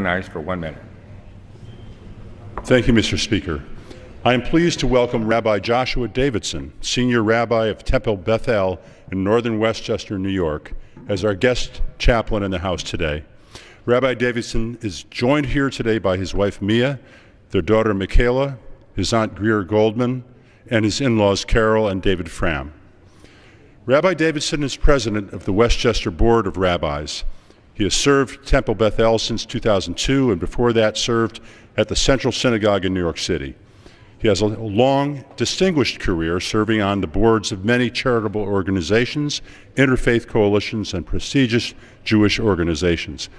Recognized for one minute. Thank you, Mr. Speaker. I am pleased to welcome Rabbi Joshua Davidson, Senior Rabbi of Temple Beth El in northern Westchester, New York, as our guest chaplain in the House today. Rabbi Davidson is joined here today by his wife Mia, their daughter Michaela, his aunt Greer Goldman, and his in laws Carol and David Fram. Rabbi Davidson is president of the Westchester Board of Rabbis, he has served Temple Beth El since 2002 and before that served at the Central Synagogue in New York City. He has a long, distinguished career serving on the boards of many charitable organizations, interfaith coalitions, and prestigious Jewish organizations.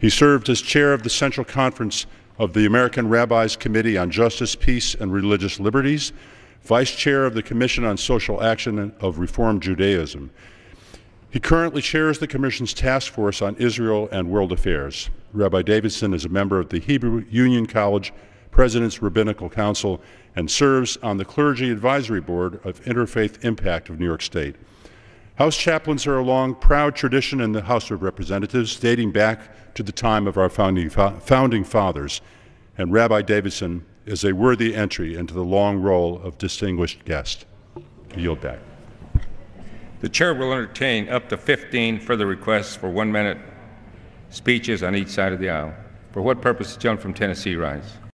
He served as chair of the Central Conference of the American Rabbis Committee on Justice, Peace, and Religious Liberties, vice chair of the Commission on Social Action of Reform Judaism. He currently chairs the Commission's Task Force on Israel and World Affairs. Rabbi Davidson is a member of the Hebrew Union College President's Rabbinical Council and serves on the Clergy Advisory Board of Interfaith Impact of New York State. House chaplains are a long, proud tradition in the House of Representatives dating back to the time of our founding, founding fathers, and Rabbi Davidson is a worthy entry into the long roll of distinguished guest. I yield back. The chair will entertain up to 15 further requests for one minute speeches on each side of the aisle. For what purpose does the gentleman from Tennessee rise?